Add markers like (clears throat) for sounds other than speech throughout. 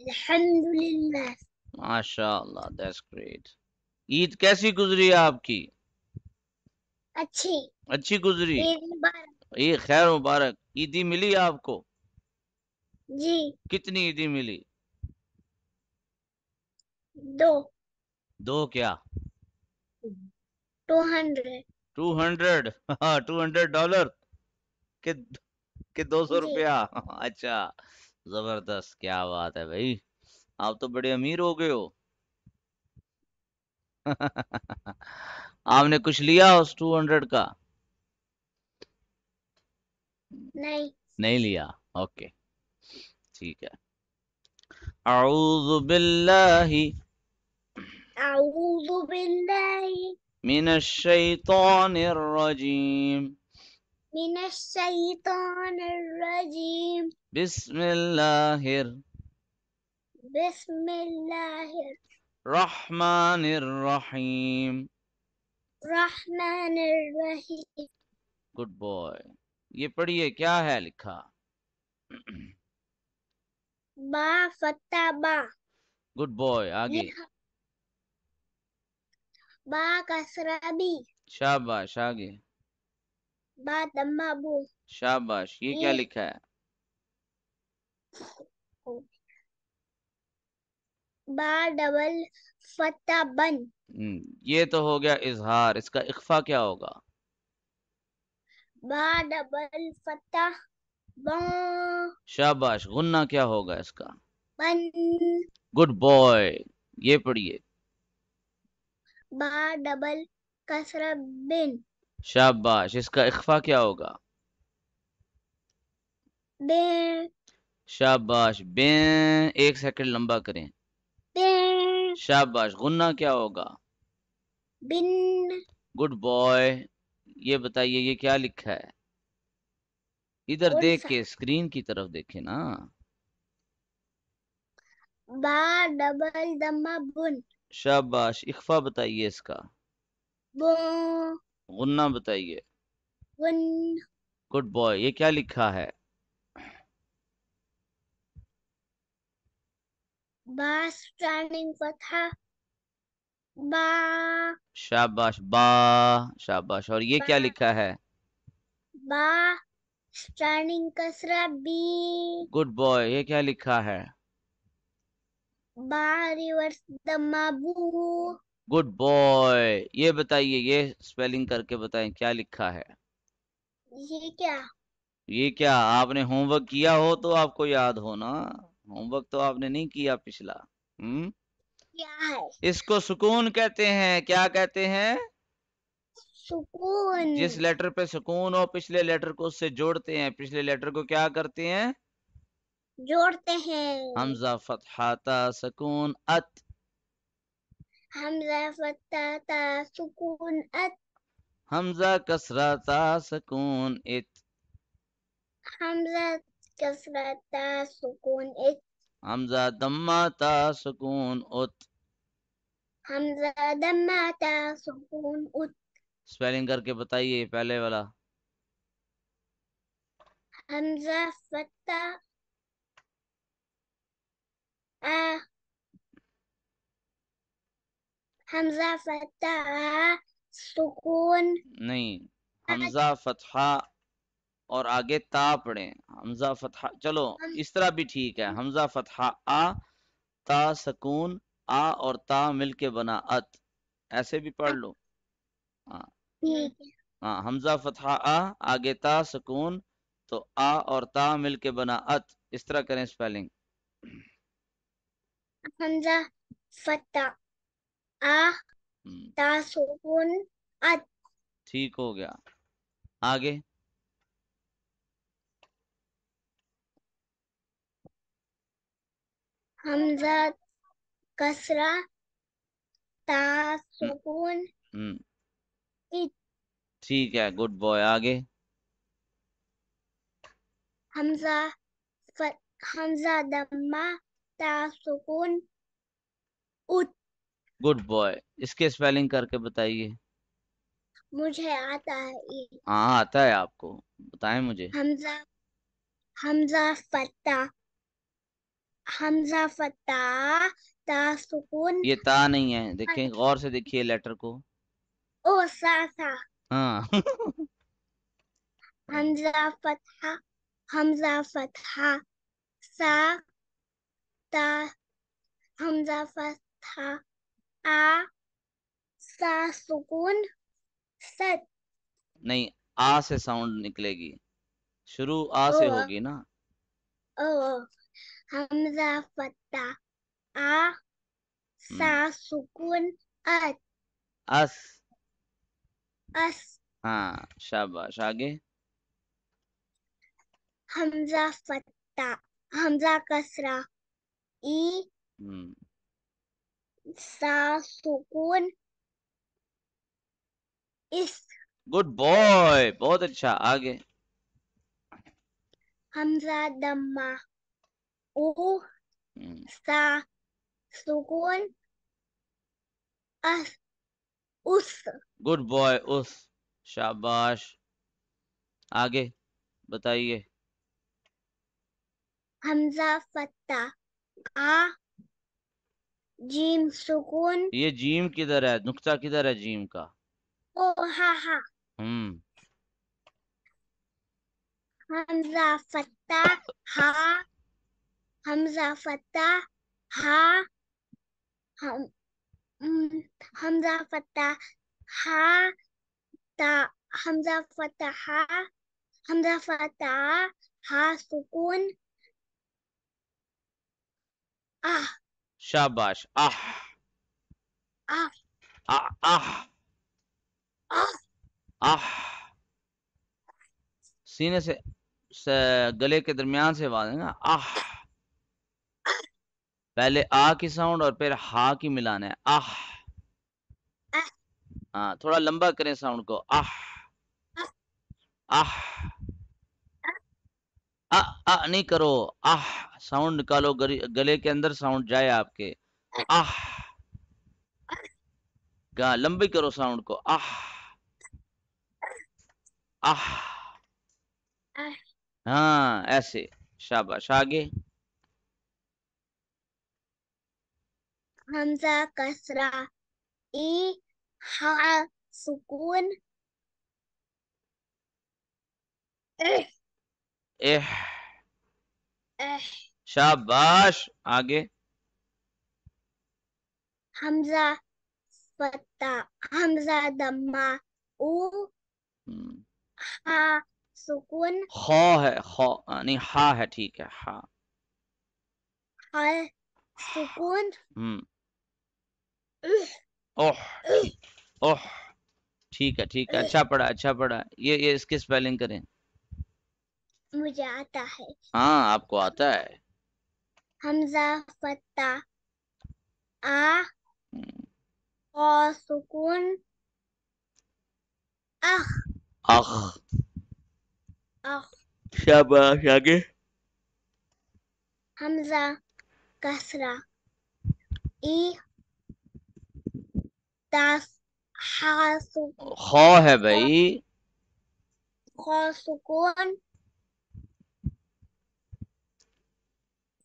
अल्हम्दुलिल्लाह माशाल्लाह that's great Eid कैसी गुजरी आपकी अच्छी अच्छी गुजरी ये खैर मुबारक ईदी मिली आपको जी कितनी ईदी मिली दो दो क्या टू हंड्रेड टू हंड्रेड हाँ टू हंड्रेड डॉलर के के दो सौ रुपया (laughs) अच्छा जबरदस्त क्या बात है भाई आप तो बड़े अमीर हो गए हो (laughs) आपने कुछ लिया उस टू हंड्रेड का नहीं नहीं लिया ओके ठीक है अऊज़ु बिल्लाहि अऊज़ु बिल्लाहि मिनश शैतानिर रजीम من الشيطان الرجيم بسم الله بسم الله الرحمن الرحيم गुड बॉय ये पढ़िए क्या है लिखा बा फता बा गुड बॉय आगे बा कसरा बी शाबाश आगे बाद अबू शाबाश ये क्या लिखा है बा डबल फता बन हम्म, ये तो हो गया इजहार इसका इख्फा क्या होगा बा डबल फता बन शाबाश गुन्ना क्या होगा इसका बन गुड बॉय ये पढ़िए बा डबल कसरा बिन शाबाश इसका इख्फा क्या होगा बे शाबाश बे एक सेकंड लंबा करें बे शाबाश गुन्ना क्या होगा बिन गुड बॉय ये बताइए ये क्या लिखा है इधर देख के स्क्रीन की तरफ देखे ना बा डबल दमा बुन शाबाश इख्फा बताइए इसका गुन्ना बताइए गुड बॉय ये क्या लिखा है बा बा शाबाश बा शाबाश और ये क्या लिखा है बा स्टैंडिंग कसरा बी गुड बॉय ये क्या लिखा है बा रिवर्स दमाबू गुड बॉय ये बताइए ये स्पेलिंग करके बताएं क्या लिखा है ये क्या ये क्या आपने होमवर्क किया हो तो आपको याद हो ना होमवर्क तो आपने नहीं किया पिछला हम्म इसको सुकून कहते हैं क्या कहते हैं सुकून जिस लेटर पे सुकून हो पिछले लेटर को उससे जोड़ते हैं पिछले लेटर को क्या करते हैं जोड़ते हैं हमजा फतहाता सुकून अत हमजा कसरा ता सुकून इत हमजा कसरा ता सुकून इत हमजा दम्मा ता सुकून उत हमजा दम्मा ता सुकून उत स्पेलिंग करके बताइए पहले वाला हमजा फता आ हमजा फतहा सुकून नहीं हमजा फतहा और आगे ता पढ़े हमजा फतहा चलो हम... इस तरह भी ठीक है हमजा फतहा आ ता सकून आ और ता मिलके बना अत ऐसे भी पढ़ लो हाँ हमजा फतहा आ आगे ता सकून तो आ और ता मिलके बना अत इस तरह करें स्पेलिंग हमजा फतहा आ हम्म। ठीक हो गया आगे हमजा कसरा ता सुकून हम्म। ठीक है गुड बॉय आगे हमजा हमजा दम्मा ता सुकून उत गुड बॉय इसके स्पेलिंग करके बताइए मुझे आता है हाँ आता है आपको बताएं मुझे हमजा हमजा फता हमजा फता ता सुकून ये ता नहीं है देखें हाँ गौर से देखिए लेटर को ओ सा सा हाँ हमजा फतहा हमजा फतहा सा ता हमजा फतहा आ सा सुकून सत नहीं आ से साउंड निकलेगी शुरू आ से होगी ना ओ हमजा फत्ता आ सा हम्म। सुकून अत अस अस हाँ शाबाश आगे हमजा फत्ता हमजा कसरा ई हम्म। सुकून इस गुड बॉय बहुत अच्छा आगे हमजा दम्मा ओ हम्म। सा सुकून अस उस गुड बॉय उस शाबाश आगे बताइए हमजा फत्ता आ जीम सुकून ये जीम किधर है नुकता किधर है जीम का ओ हाँ हाँ हम्म हमजा फत्ता हा हमजा फत्ता हा हम हम्म, हमजा फत्ता हा ता हमजा फत्ता हा हमजा फत्ता हा सुकून आ शाबाश आह आह आह सीने से, से गले के दरमियान से आवाज ना आह पहले आ की साउंड और फिर हा की मिलाना है आह हाँ थोड़ा लंबा करें साउंड को आह आह आ, आ नहीं करो आह साउंड निकालो गले के अंदर साउंड जाए आपके आह गा लंबी करो साउंड को आह आह हाँ ऐसे शाबाश आगे हमजा कसरा ई हा सुकून एह शाबाश आगे हमजा पत्ता हमजा दम्मा उ हम्म। हा सुकून खा है खा नहीं हा है ठीक है हा हा सुकून हम्म ओह ओह ठीक है ठीक है अच्छा पढ़ा अच्छा पढ़ा ये ये इसकी स्पेलिंग करें मुझे आता है हाँ आपको आता है हमजा फत्ता आ और हम्म। सुकून अख अख अख शाबाश आगे हमजा कसरा ई दास हा सुकून खा है भाई खा सुकून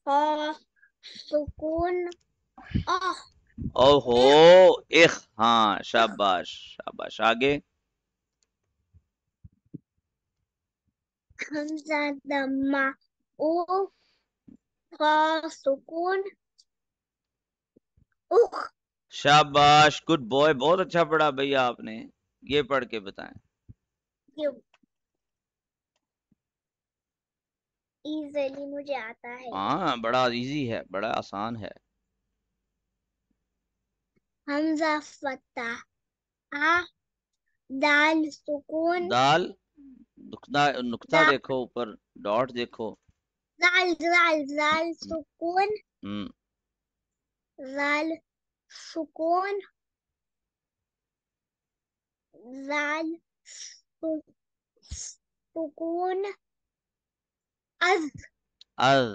सुकून ओहो इख हाँ शाबाश शाबाश आगे सुकून उख शाबाश गुड बॉय बहुत अच्छा पढ़ा भैया आपने ये पढ़ के बताएं इजीली मुझे आता है हाँ बड़ा इजी है बड़ा आसान है हमजा फता आ दाल सुकून दाल नुक्ता नुक्ता देखो ऊपर डॉट देखो दाल दाल दाल हम्म। सुकून हम्म। दाल सुकून दाल सुकून अज अज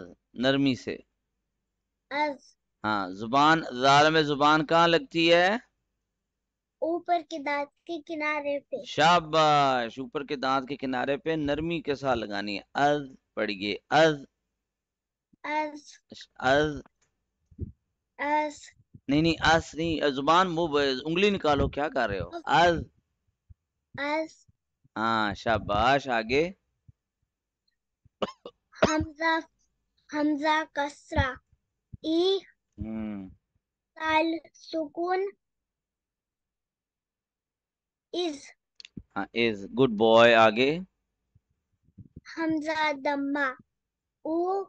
नरमी से अज हाँ जुबान जार में जुबान कहाँ लगती है ऊपर के दांत के किनारे पे शाबाश ऊपर के दांत के किनारे पे नरमी के साथ लगानी है अज पढ़िए अज अज अज अज नहीं नहीं अस नहीं जुबान मुंह उंगली निकालो क्या कर रहे हो अज अज हाँ शाबाश आगे हमजा हमजा कसरा ई हम्म। साल सुकून इज हाँ, इज गुड बॉय आगे हमजा दम्मा उ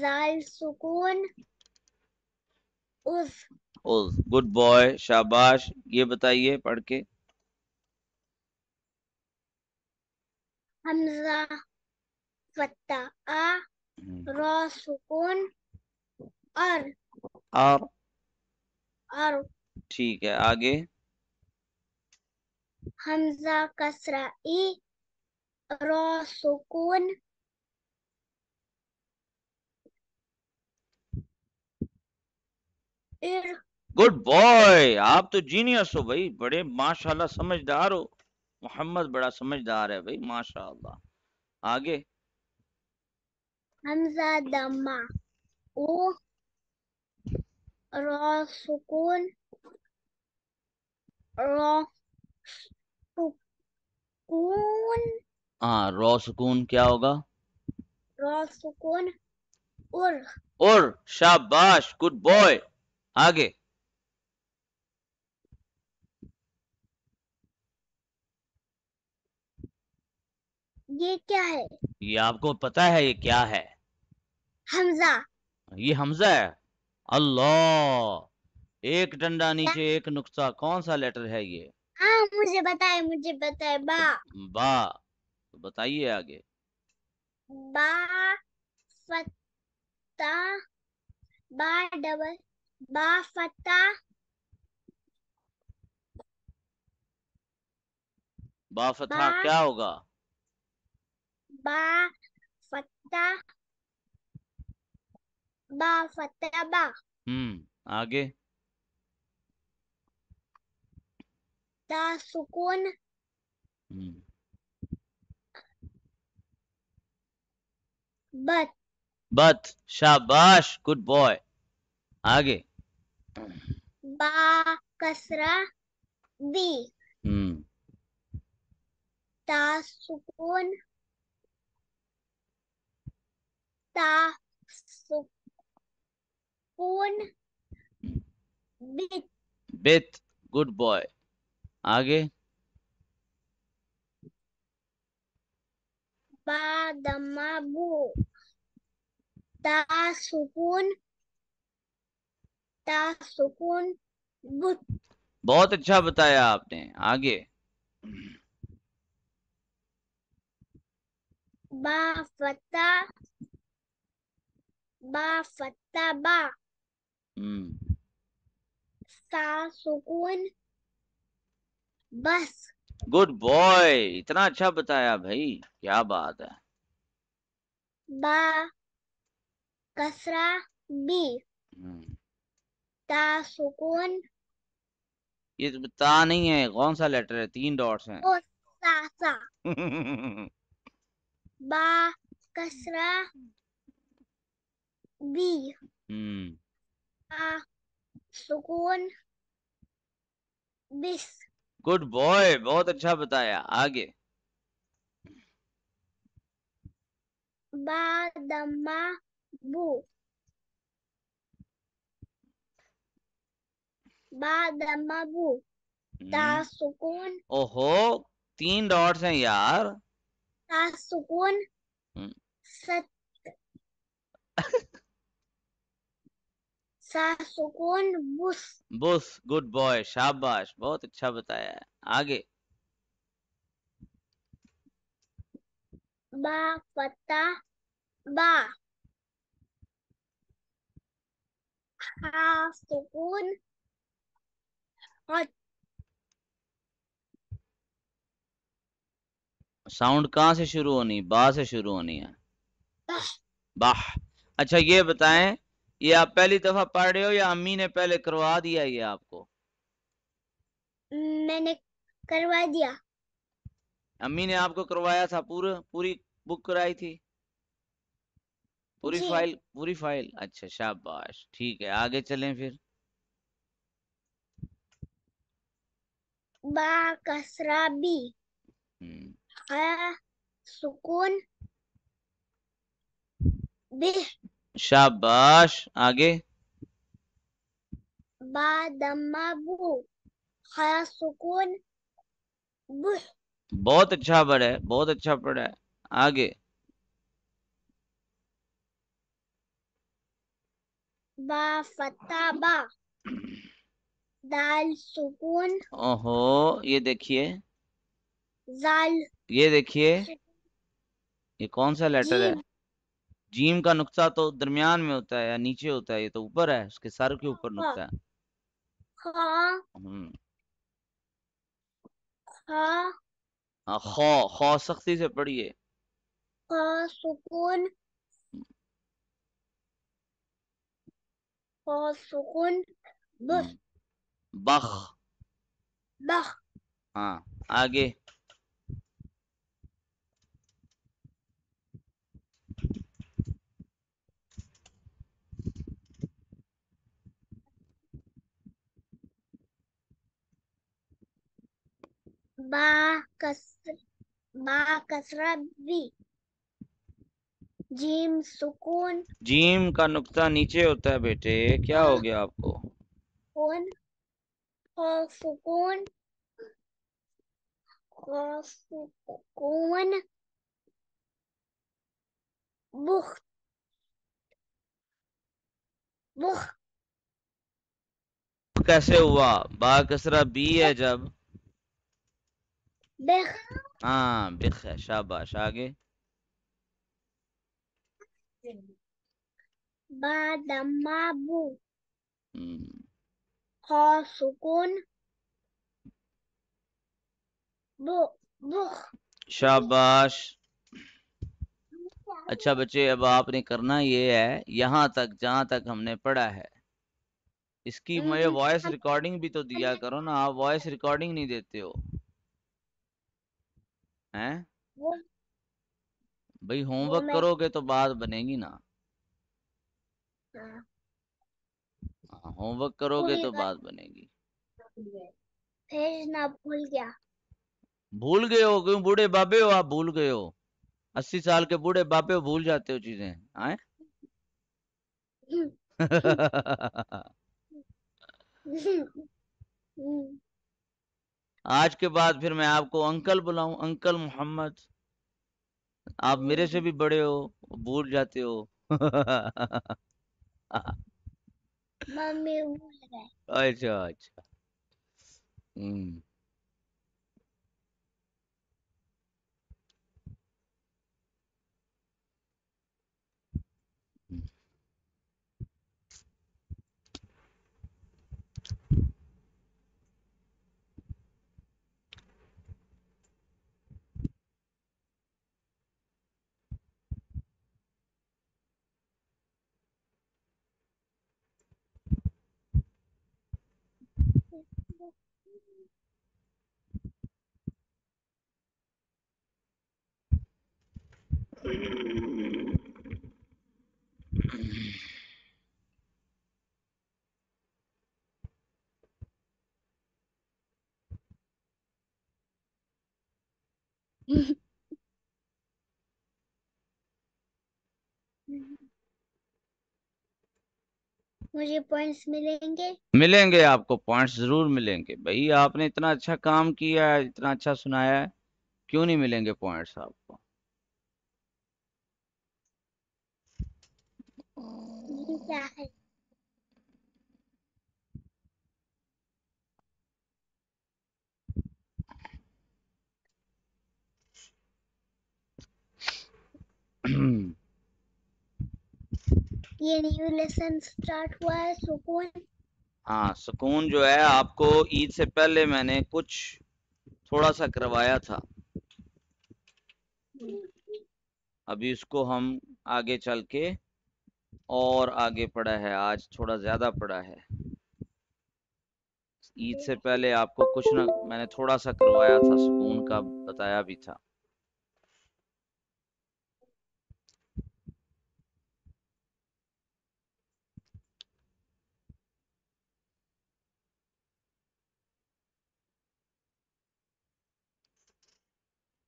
जाल सुकून उज उज गुड बॉय शाबाश ये बताइए पढ़ के हमजा फत्ता सुकून और और और ठीक है आगे हमजा कसरा ई सुकून गुड बॉय आप तो जीनियस हो भाई बड़े माशाल्लाह समझदार हो मोहम्मद बड़ा समझदार है भाई माशाल्लाह आगे Hamza دمع U. Ra Sukun. Ra सुकून हाँ रॉ सुकून क्या होगा रो सुकून उर उर शाबाश गुड बॉय आगे ये क्या है ये आपको पता है ये क्या है हमजा ये हमजा है अल्लाह एक डंडा नीचे एक नुक्सा कौन सा लेटर है ये हाँ मुझे बताए मुझे बताए बा बा तो बताइए आगे बा फता बा डबल बा फता बा फता क्या होगा बा फत्ता बा फत्ता बा हम्म आगे ता सुकून हम्म। बत बत शाबाश गुड बॉय आगे बा कसरा बी हम्म ता सुकून साफोन बित बित गुड बॉय आगे बादमाबू बुत बहुत अच्छा बताया आपने आगे फता बा फत्ता बा सा सुकून बस गुड बॉय इतना अच्छा बताया भाई क्या बात है बा कसरा बी ता सुकून ये तो ता नहीं है कौन सा लेटर है तीन डॉट्स हैं सा सा बा (laughs) कसरा बी हम्म सुकून बिस गुड बॉय बहुत अच्छा बताया आगे बादमा बू बादमा बू hmm. सुकून ओहो तीन डॉट्स हैं यार सुकून hmm. सत (laughs) सासुकोन बुस बुस गुड बॉय शाबाश बहुत अच्छा बताया है आगे बा पता बा हा सुकून साउंड कहाँ से शुरू होनी बा से शुरू होनी है बाह अच्छा ये बताएं ये आप पहली दफा पढ़ रहे हो या अम्मी ने पहले करवा दिया ये आपको मैंने करवा दिया अम्मी ने आपको करवाया था पूरा पूरी बुक कराई थी पूरी फाइल पूरी फाइल अच्छा शाबाश ठीक है आगे चलें फिर बा कसरा बी हम्म। सुकून बी शाबाश आगे सुकून बहुत अच्छा पढ़ा है बहुत अच्छा पढ़ा है आगे बा फता बा दाल सुकून ओहो ये देखिए जाल ये देखिए ये कौन सा लेटर है जीम का नुक्सा तो दरमियान में होता है या नीचे होता है ये तो ऊपर है उसके सर के ऊपर हाँ। नुक्सा है हाँ।, हम्म। हाँ हाँ खौ खौ सख्ती से पढ़िए हाँ, सुकून हम्म। सुकून हम्म। बख बख हाँ आगे बा कसर बा कसरा बी जीम सुकून जीम का नुकता नीचे होता है बेटे क्या हो गया आपको सुकून सुकून सुकून बुख बुख कैसे हुआ बा कसरा बी है जब بخ اه بخ شاباش شاقي بعد ما بو قا शाबाश अच्छा बच्चे अब आपने करना ये है यहाँ तक जहाँ तक हमने पढ़ा है इसकी मुझे वॉइस रिकॉर्डिंग भी तो दिया करो ना आप वॉइस रिकॉर्डिंग नहीं देते हो हैं भाई होमवर्क करोगे तो बात बनेगी ना हाँ। हाँ, होमवर्क करोगे तो बात बनेगी भूल भेजना भूल गया भूल गए हो क्यों बूढ़े बाबे हो आप भूल गए हो अस्सी साल के बूढ़े बाबे हो भूल जाते हो चीजें आए (laughs) (laughs) (laughs) हम्म, हम्म, हम्म। आज के बाद फिर मैं आपको अंकल बुलाऊं अंकल मोहम्मद आप मेरे से भी बड़े हो भूल जाते हो मम्मी अच्छा अच्छा हम्म Thank you. मुझे पॉइंट्स मिलेंगे मिलेंगे आपको पॉइंट्स जरूर मिलेंगे भाई आपने इतना अच्छा काम किया है इतना अच्छा सुनाया है क्यों नहीं मिलेंगे पॉइंट्स आपको हम्म (clears throat) ये न्यू लेसन स्टार्ट हुआ है सुकून हाँ सुकून जो है आपको ईद से पहले मैंने कुछ थोड़ा सा करवाया था अभी उसको हम आगे चल के और आगे पढ़ा है आज थोड़ा ज्यादा पढ़ा है ईद से पहले आपको कुछ ना मैंने थोड़ा सा करवाया था सुकून का बताया भी था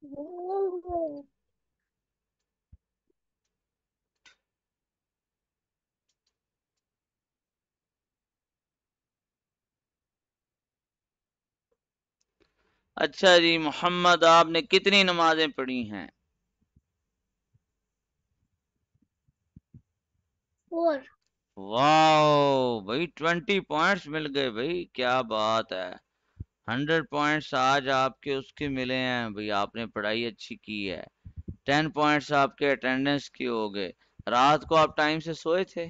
अच्छा जी मोहम्मद आपने कितनी नमाजें पढ़ी हैं वाह भाई ट्वेंटी पॉइंट्स मिल गए भाई क्या बात है हंड्रेड पॉइंट्स आज आपके उसके मिले हैं भाई आपने पढ़ाई अच्छी की है टेन पॉइंट्स आपके अटेंडेंस के हो गए रात को आप टाइम से सोए थे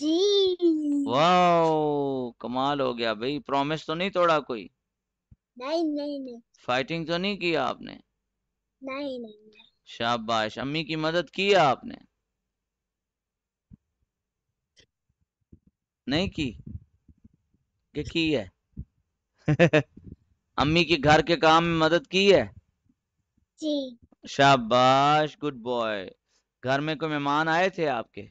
जी वाओ कमाल हो गया भाई प्रॉमिस तो नहीं तोड़ा कोई नहीं नहीं नहीं फाइटिंग तो नहीं की आपने नहीं नहीं शाबाश अम्मी की मदद की आपने नहीं की कि की है (laughs) अम्मी के घर के काम में मदद की है जी शाबाश गुड बॉय घर में कोई मेहमान आए थे आपके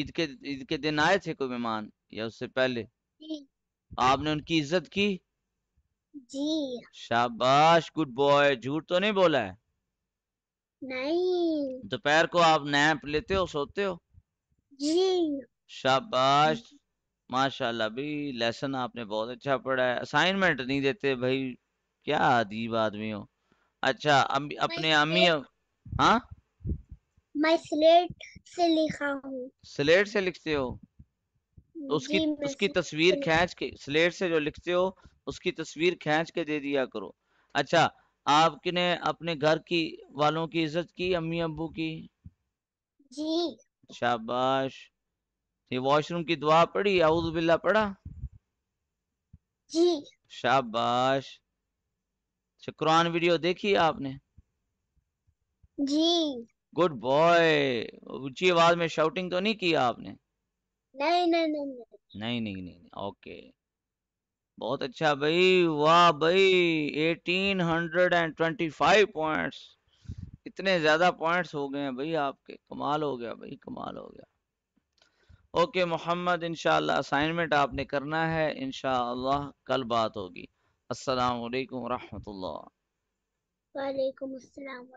ईद के ईद के दिन आए थे कोई मेहमान या उससे पहले जी आपने उनकी इज्जत की जी शाबाश गुड बॉय झूठ तो नहीं बोला है नहीं दोपहर को आप नैप लेते हो सोते हो जी शाबाश माशाल्लाह भी लेसन आपने बहुत अच्छा पढ़ा है असाइनमेंट नहीं देते भाई क्या अजीब आदमी हो अच्छा अब अपने अम्मी हाँ मैं स्लेट से लिखा हूँ स्लेट से लिखते हो तो उसकी उसकी तस्वीर खींच के स्लेट से जो लिखते हो उसकी तस्वीर खींच के दे दिया करो अच्छा आपने अपने घर की वालों की इज्जत की अम्मी अबू की जी शाबाश ये वॉशरूम की दुआ पढ़ी बिल्ला पढ़ा जी शाबाश शुक्रान अच्छा, वीडियो देखी आपने जी गुड बॉय ऊंची आवाज में शाउटिंग तो नहीं की आपने नहीं नहीं नहीं नहीं नहीं नहीं, नहीं ओके बहुत अच्छा भाई वाह भाई 1825 पॉइंट्स इतने ज्यादा पॉइंट्स हो गए हैं भाई आपके कमाल हो गया भाई कमाल हो गया ओके मोहम्मद इनशाला असाइनमेंट आपने करना है इनशाला कल बात होगी अस्सलाम वालेकुम रहमतुल्लाह वालेकुम अस्सलाम